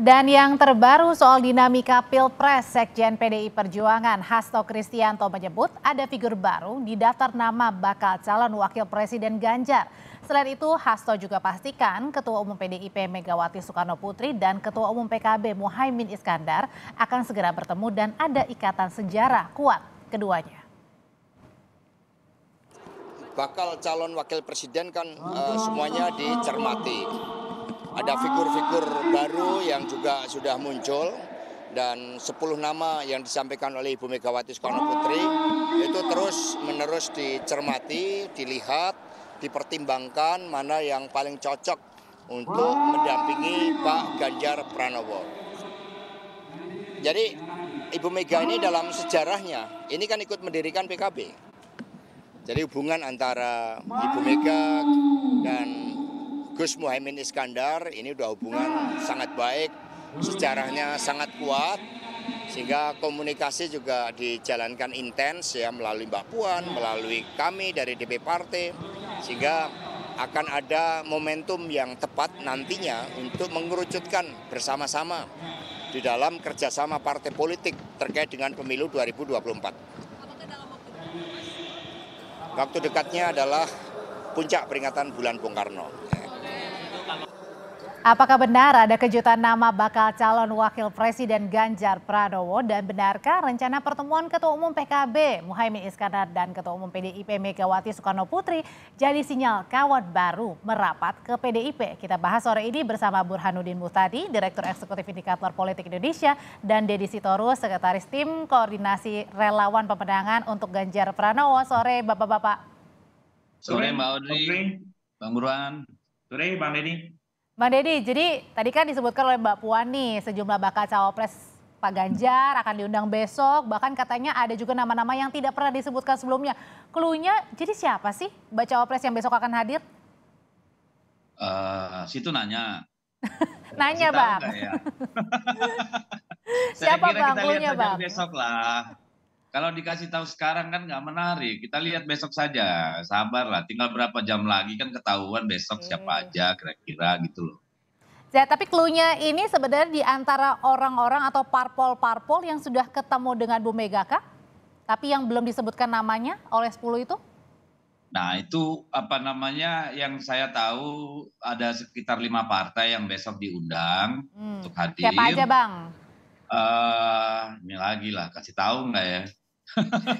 Dan yang terbaru soal dinamika Pilpres, Sekjen PDI Perjuangan Hasto Kristianto menyebut ada figur baru di daftar nama bakal calon wakil presiden Ganjar. Selain itu, Hasto juga pastikan Ketua Umum PDIP Megawati Soekarno Putri dan Ketua Umum PKB Muhaimin Iskandar akan segera bertemu dan ada ikatan sejarah kuat keduanya. Bakal calon wakil presiden kan uh, semuanya dicermati ada figur-figur baru yang juga sudah muncul dan 10 nama yang disampaikan oleh Ibu Megawati Soekarno Putri itu terus menerus dicermati, dilihat, dipertimbangkan mana yang paling cocok untuk mendampingi Pak Ganjar Pranowo. Jadi Ibu Mega ini dalam sejarahnya ini kan ikut mendirikan PKB. Jadi hubungan antara Ibu Mega dan Gus Muhaymin Iskandar ini udah hubungan sangat baik, sejarahnya sangat kuat, sehingga komunikasi juga dijalankan intens ya melalui Mbak Puan, melalui kami dari DP Partai, sehingga akan ada momentum yang tepat nantinya untuk mengerucutkan bersama-sama di dalam kerjasama partai politik terkait dengan pemilu 2024 waktu dekatnya adalah puncak peringatan bulan Bung Karno. Apakah benar ada kejutan nama bakal calon wakil presiden Ganjar Pranowo dan benarkah rencana pertemuan Ketua Umum PKB Muhaimin Iskandar dan Ketua Umum PDIP Megawati Soekarno Putri jadi sinyal kawat baru merapat ke PDIP? Kita bahas sore ini bersama Burhanuddin Muhtadi, Direktur Eksekutif Indikator Politik Indonesia dan Deddy Sitorus, Sekretaris Tim Koordinasi Relawan Pemenangan untuk Ganjar Pranowo. Sore Bapak-Bapak. Sore Mbak Audrey, Bang Burhan. Sore Bang Dedi. Bang Deddy, jadi tadi kan disebutkan oleh Mbak Puan nih sejumlah bakal cawapres Pak Ganjar akan diundang besok, bahkan katanya ada juga nama-nama yang tidak pernah disebutkan sebelumnya. Keluhnya jadi siapa sih Mbak Cawapres yang besok akan hadir? Uh, situ nanya. nanya Masih Bang. Ya? siapa Bang? Kita lihat bang? besok lah. Kalau dikasih tahu sekarang kan nggak menarik. Kita lihat besok saja. Sabarlah. Tinggal berapa jam lagi kan ketahuan besok hmm. siapa aja kira-kira gitu loh. Ya, tapi klunya ini sebenarnya di antara orang-orang atau parpol-parpol yang sudah ketemu dengan Bu Mega kah? Tapi yang belum disebutkan namanya oleh 10 itu? Nah itu apa namanya yang saya tahu ada sekitar lima partai yang besok diundang hmm. untuk hadir. Siapa aja bang? Uh, ini lagi lah kasih tahu nggak ya?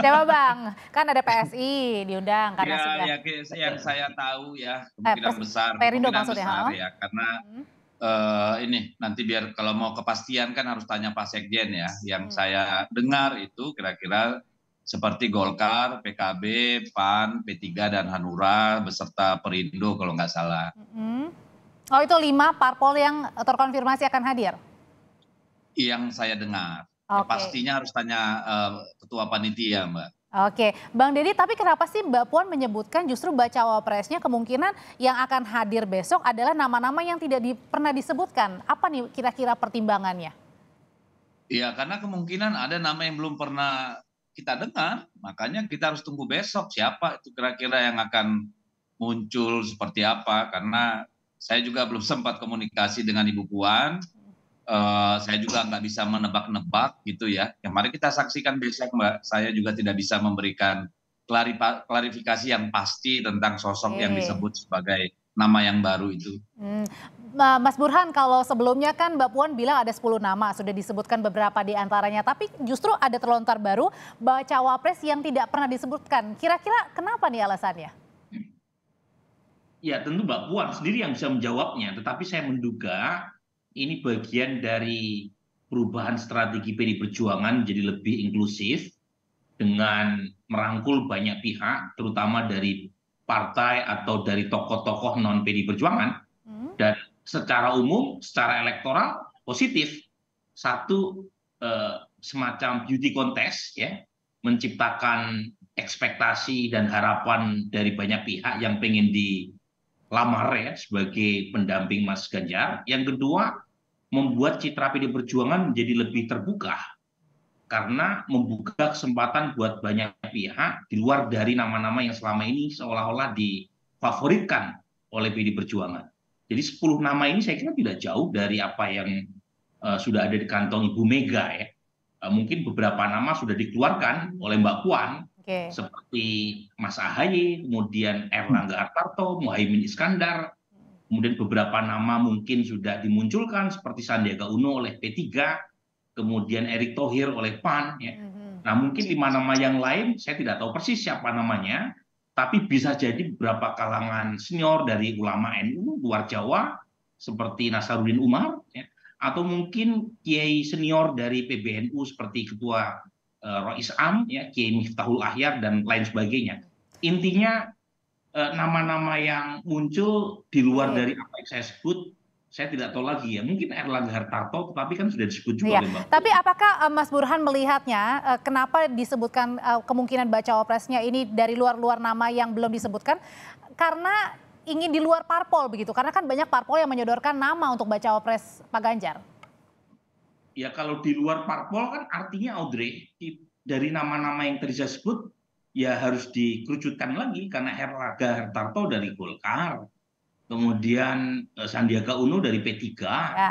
Coba Bang, kan ada PSI diundang karena ya, sudah. Ya, iya, yang saya tahu ya eh, kemungkinan eh, besar, Perindo maksudnya, besar ya, karena hmm. uh, ini nanti biar kalau mau kepastian kan harus tanya Pak Sekjen ya. Yang hmm. saya dengar itu kira-kira seperti Golkar, PKB, PAN, P3 dan Hanura beserta Perindo kalau nggak salah. hmm Oh itu lima parpol yang terkonfirmasi akan hadir? Yang saya dengar. Okay. Ya, pastinya harus tanya uh, ketua panitia, Mbak. Oke, Bang Deddy, tapi kenapa sih Mbak Puan menyebutkan justru baca wapresnya kemungkinan yang akan hadir besok adalah nama-nama yang tidak di, pernah disebutkan? Apa nih kira-kira pertimbangannya? Ya, karena kemungkinan ada nama yang belum pernah kita dengar, makanya kita harus tunggu besok siapa itu kira-kira yang akan muncul seperti apa, karena saya juga belum sempat komunikasi dengan Ibu Puan, Eh, saya juga nggak bisa menebak-nebak gitu ya. Yang mari kita saksikan besok, Mbak. Saya juga tidak bisa memberikan klarifikasi yang pasti tentang sosok okay. yang disebut sebagai nama yang baru itu. Hmm. Mas Burhan, kalau sebelumnya kan Mbak Puan bilang ada 10 nama, sudah disebutkan beberapa di antaranya, tapi justru ada terlontar baru bahwa cawapres yang tidak pernah disebutkan. Kira-kira kenapa nih alasannya? Ya tentu Mbak Puan sendiri yang bisa menjawabnya, tetapi saya menduga ini bagian dari perubahan strategi PD Perjuangan jadi lebih inklusif dengan merangkul banyak pihak, terutama dari partai atau dari tokoh-tokoh non PD Perjuangan. Hmm. Dan secara umum, secara elektoral positif. Satu eh, semacam beauty contest ya, menciptakan ekspektasi dan harapan dari banyak pihak yang pengen dilamar ya sebagai pendamping Mas Ganjar. Yang kedua, membuat citra PD Perjuangan menjadi lebih terbuka karena membuka kesempatan buat banyak pihak di luar dari nama-nama yang selama ini seolah-olah difavoritkan oleh PD Perjuangan. Jadi 10 nama ini saya kira tidak jauh dari apa yang uh, sudah ada di kantong Ibu Mega ya. Uh, mungkin beberapa nama sudah dikeluarkan oleh Mbak Puan okay. seperti Mas Ahaye, kemudian Erlangga Hartarto, Muhaimin Iskandar, kemudian beberapa nama mungkin sudah dimunculkan seperti Sandiaga Uno oleh P3, kemudian Erick Thohir oleh PAN. Ya. Mm-hmm. Nah mungkin lima nama yang lain saya tidak tahu persis siapa namanya, tapi bisa jadi beberapa kalangan senior dari ulama NU luar Jawa seperti Nasaruddin Umar, ya. atau mungkin kiai senior dari PBNU seperti Ketua uh, Rois Am, ya, Kiai Miftahul Ahyar dan lain sebagainya. Intinya Eh, nama-nama yang muncul di luar hmm. dari apa yang saya sebut saya tidak tahu lagi ya mungkin Erlangga Hartarto tapi kan sudah disebut juga iya. Mbak. Tapi apakah uh, Mas Burhan melihatnya uh, kenapa disebutkan uh, kemungkinan baca opresnya ini dari luar-luar nama yang belum disebutkan karena ingin di luar parpol begitu karena kan banyak parpol yang menyodorkan nama untuk baca opres Pak Ganjar. Ya kalau di luar parpol kan artinya Audrey dari nama-nama yang tadi saya sebut ya harus dikerucutkan lagi karena Herlaga Hartarto dari Golkar, kemudian eh, Sandiaga Uno dari P3, ya.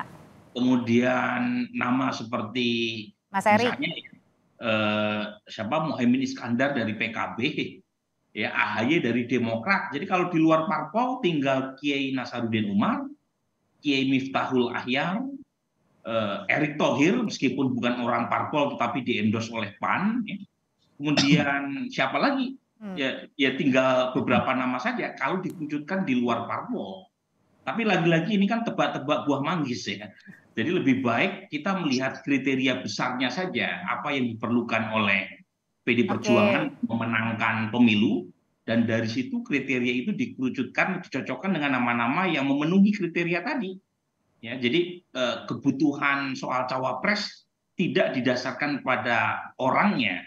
kemudian nama seperti Mas Eri. misalnya eh, siapa Muhammad Iskandar dari PKB, ya AHY dari Demokrat. Jadi kalau di luar parpol tinggal Kiai Nasaruddin Umar, Kiai Miftahul Ahyar, eh, Erick Thohir meskipun bukan orang parpol tetapi diendos oleh PAN. Ya kemudian siapa lagi hmm. ya ya tinggal beberapa nama saja kalau dikunjutkan di luar parpol tapi lagi-lagi ini kan tebak-tebak buah manggis ya jadi lebih baik kita melihat kriteria besarnya saja apa yang diperlukan oleh PD Perjuangan okay. memenangkan pemilu dan dari situ kriteria itu dikerucutkan dicocokkan dengan nama-nama yang memenuhi kriteria tadi ya jadi eh, kebutuhan soal cawapres tidak didasarkan pada orangnya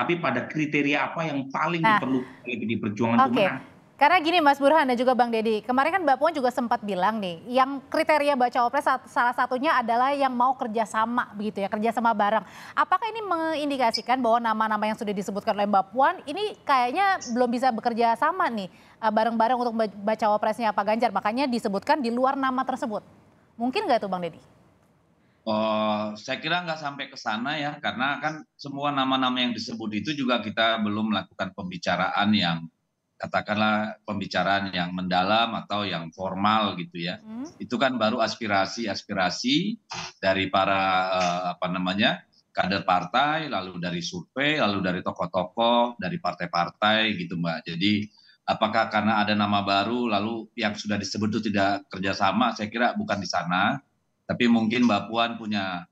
tapi pada kriteria apa yang paling nah, diperlukan oleh PD Perjuangan okay. untuk menang. Karena gini Mas Burhan dan juga Bang Deddy, kemarin kan Mbak Puan juga sempat bilang nih, yang kriteria Baca Opres salah satunya adalah yang mau kerjasama begitu ya, kerjasama bareng. Apakah ini mengindikasikan bahwa nama-nama yang sudah disebutkan oleh Mbak Puan ini kayaknya belum bisa bekerja sama nih e, bareng-bareng untuk Baca Opresnya Pak Ganjar, makanya disebutkan di luar nama tersebut. Mungkin nggak tuh Bang Deddy? Oh, saya kira nggak sampai ke sana ya, karena kan semua nama-nama yang disebut itu juga kita belum melakukan pembicaraan yang katakanlah pembicaraan yang mendalam atau yang formal gitu ya. Hmm. Itu kan baru aspirasi-aspirasi dari para uh, apa namanya kader partai, lalu dari survei, lalu dari tokoh-tokoh, dari partai-partai gitu mbak. Jadi apakah karena ada nama baru lalu yang sudah disebut itu tidak kerjasama? Saya kira bukan di sana tapi mungkin Mbak Puan punya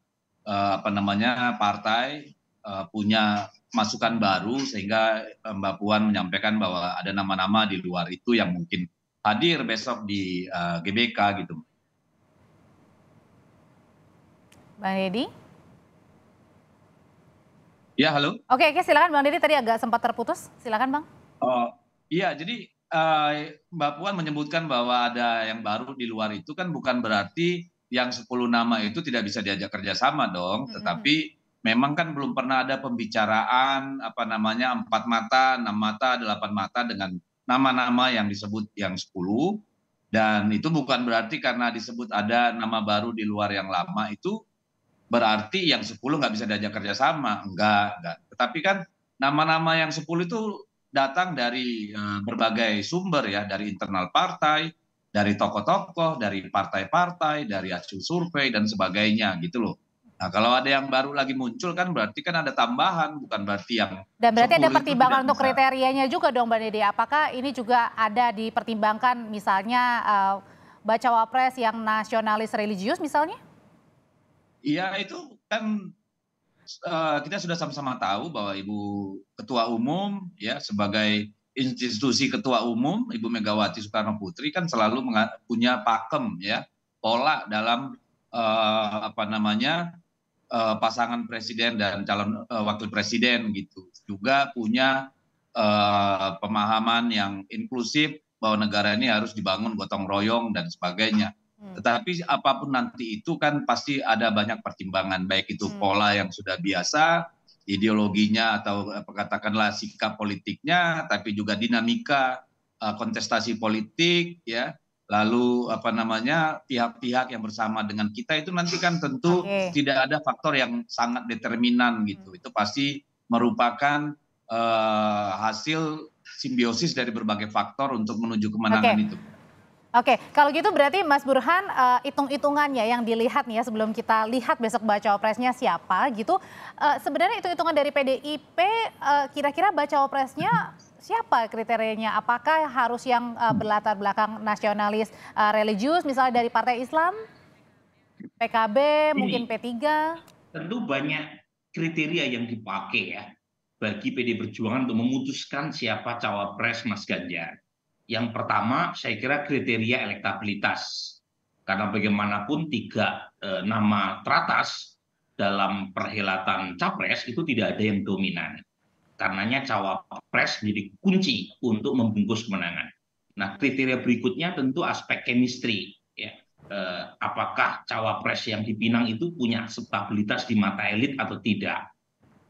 uh, apa namanya partai uh, punya masukan baru sehingga eh, Mbak Puan menyampaikan bahwa ada nama-nama di luar itu yang mungkin hadir besok di uh, GBK gitu. Bang Deddy? Ya, halo. Oke, oke silakan Bang Deddy tadi agak sempat terputus. Silakan Bang. Oh, iya, jadi uh, Mbak Puan menyebutkan bahwa ada yang baru di luar itu kan bukan berarti yang 10 nama itu tidak bisa diajak kerjasama dong, tetapi memang kan belum pernah ada pembicaraan apa namanya empat mata, enam mata, delapan mata dengan nama-nama yang disebut yang 10 dan itu bukan berarti karena disebut ada nama baru di luar yang lama itu berarti yang 10 nggak bisa diajak kerjasama enggak enggak tetapi kan nama-nama yang 10 itu datang dari eh, berbagai sumber ya dari internal partai dari tokoh-tokoh, dari partai-partai, dari hasil survei dan sebagainya gitu loh. Nah, kalau ada yang baru lagi muncul kan berarti kan ada tambahan, bukan berarti yang Dan berarti ada pertimbangan untuk kriterianya juga dong Mbak Dede. Apakah ini juga ada dipertimbangkan misalnya uh, baca wapres yang nasionalis religius misalnya? Iya, itu kan uh, kita sudah sama-sama tahu bahwa Ibu Ketua Umum ya sebagai institusi ketua umum Ibu Megawati Soekarno Putri kan selalu punya pakem ya pola dalam uh, apa namanya uh, pasangan presiden dan calon uh, wakil presiden gitu juga punya uh, pemahaman yang inklusif bahwa negara ini harus dibangun gotong royong dan sebagainya. Hmm. Tetapi apapun nanti itu kan pasti ada banyak pertimbangan baik itu hmm. pola yang sudah biasa ideologinya atau eh, katakanlah sikap politiknya tapi juga dinamika eh, kontestasi politik ya lalu apa namanya pihak-pihak yang bersama dengan kita itu nanti kan tentu okay. tidak ada faktor yang sangat determinan gitu itu pasti merupakan uh, hasil simbiosis dari berbagai faktor untuk menuju kemenangan okay. itu. Oke, kalau gitu berarti Mas Burhan uh, hitung-hitungannya yang dilihat nih ya sebelum kita lihat besok baca opresnya siapa gitu. Uh, sebenarnya hitung-hitungan dari PDIP kira eh, kira-kira baca opresnya siapa kriterianya? Apakah harus yang uh, berlatar belakang nasionalis uh, religius misalnya dari Partai Islam? PKB, Ini, mungkin P3? Tentu banyak kriteria yang dipakai ya bagi PD Perjuangan untuk memutuskan siapa cawapres Mas Ganjar yang pertama, saya kira kriteria elektabilitas. Karena bagaimanapun tiga e, nama teratas dalam perhelatan capres itu tidak ada yang dominan. Karenanya cawapres menjadi kunci untuk membungkus kemenangan. Nah, kriteria berikutnya tentu aspek chemistry. Ya. Eh, apakah cawapres yang dipinang itu punya stabilitas di mata elit atau tidak?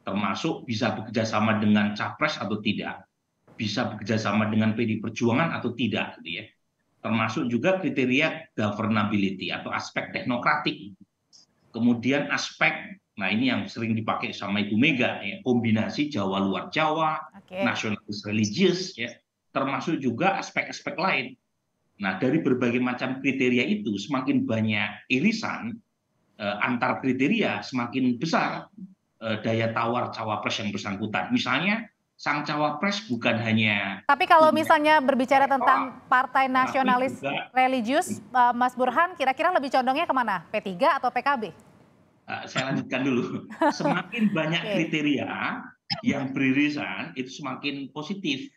Termasuk bisa bekerjasama dengan capres atau tidak bisa bekerja sama dengan PD Perjuangan atau tidak gitu ya. Termasuk juga kriteria governability atau aspek teknokratik. Kemudian aspek nah ini yang sering dipakai sama Ibu Mega ya, kombinasi Jawa luar Jawa, okay. nasionalis religius ya, termasuk juga aspek-aspek lain. Nah, dari berbagai macam kriteria itu semakin banyak irisan eh, antar kriteria, semakin besar eh, daya tawar cawapres yang bersangkutan. Misalnya sang cawapres bukan hanya. Tapi kalau misalnya berbicara tentang partai nasionalis juga, religius, eh, Mas Burhan kira-kira lebih condongnya kemana? P3 atau PKB? Eh, saya lanjutkan dulu. Semakin banyak okay. kriteria yang beririsan itu semakin positif.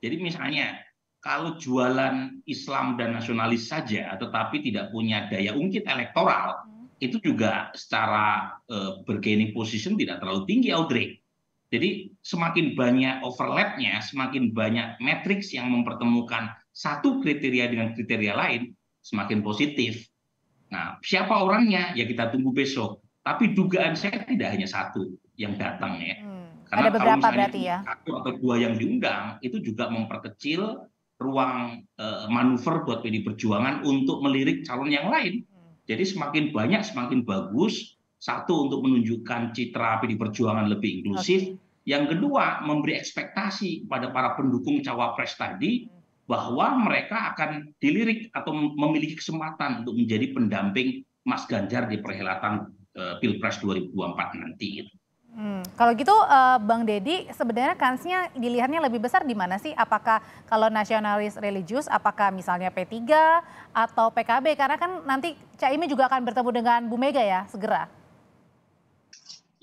Jadi misalnya kalau jualan Islam dan nasionalis saja, tetapi tidak punya daya ungkit elektoral, hmm. itu juga secara uh, eh, bargaining position tidak terlalu tinggi, Audrey jadi semakin banyak overlapnya, semakin banyak matriks yang mempertemukan satu kriteria dengan kriteria lain, semakin positif. Nah, siapa orangnya? Ya kita tunggu besok. Tapi dugaan saya tidak hanya satu yang datang ya. Hmm. Karena Ada beberapa kalau berarti ya. Satu atau dua yang diundang itu juga memperkecil ruang uh, manuver buat PD Perjuangan untuk melirik calon yang lain. Hmm. Jadi semakin banyak semakin bagus satu untuk menunjukkan citra pdi Perjuangan lebih inklusif. Okay. Yang kedua memberi ekspektasi pada para pendukung cawapres tadi bahwa mereka akan dilirik atau memiliki kesempatan untuk menjadi pendamping Mas Ganjar di perhelatan uh, Pilpres 2024 nanti. Hmm. Kalau gitu uh, Bang deddy sebenarnya kansnya dilihatnya lebih besar di mana sih? Apakah kalau nasionalis religius, apakah misalnya P3 atau PKB? Karena kan nanti Caimin juga akan bertemu dengan Bu Mega ya segera.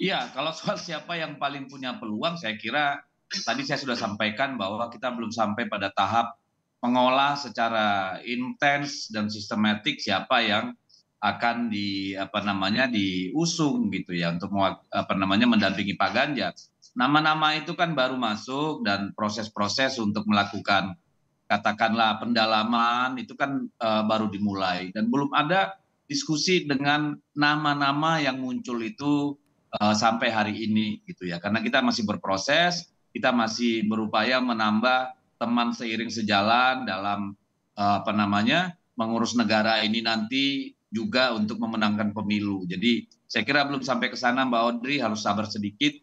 Iya, kalau soal siapa yang paling punya peluang, saya kira tadi saya sudah sampaikan bahwa kita belum sampai pada tahap mengolah secara intens dan sistematik siapa yang akan di apa namanya diusung gitu ya untuk apa namanya mendampingi Pak Ganjar. Nama-nama itu kan baru masuk dan proses-proses untuk melakukan katakanlah pendalaman itu kan uh, baru dimulai dan belum ada diskusi dengan nama-nama yang muncul itu Eh, sampai hari ini gitu ya. Karena kita masih berproses, kita masih berupaya menambah teman seiring sejalan dalam eh, apa namanya mengurus negara ini nanti juga untuk memenangkan pemilu. Jadi saya kira belum sampai ke sana Mbak Audrey harus sabar sedikit.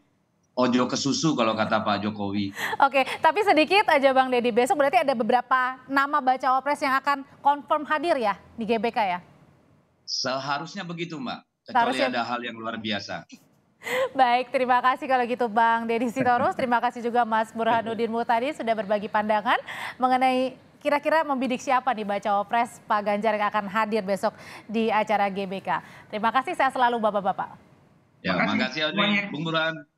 Ojo ke susu kalau kata Pak Jokowi. Oke, tapi sedikit aja Bang Deddy. Besok berarti ada beberapa nama baca opres yang akan konfirm hadir ya di GBK ya? Seharusnya begitu Mbak. Kecuali Seharusnya... ada hal yang luar biasa. Baik, terima kasih kalau gitu Bang Deddy Sitorus. Terima kasih juga Mas Burhanuddin Mutadi sudah berbagi pandangan mengenai kira-kira membidik siapa nih Baca Opres Pak Ganjar yang akan hadir besok di acara GBK. Terima kasih, saya selalu Bapak-Bapak. Ya, terima kasih Bung Burhan.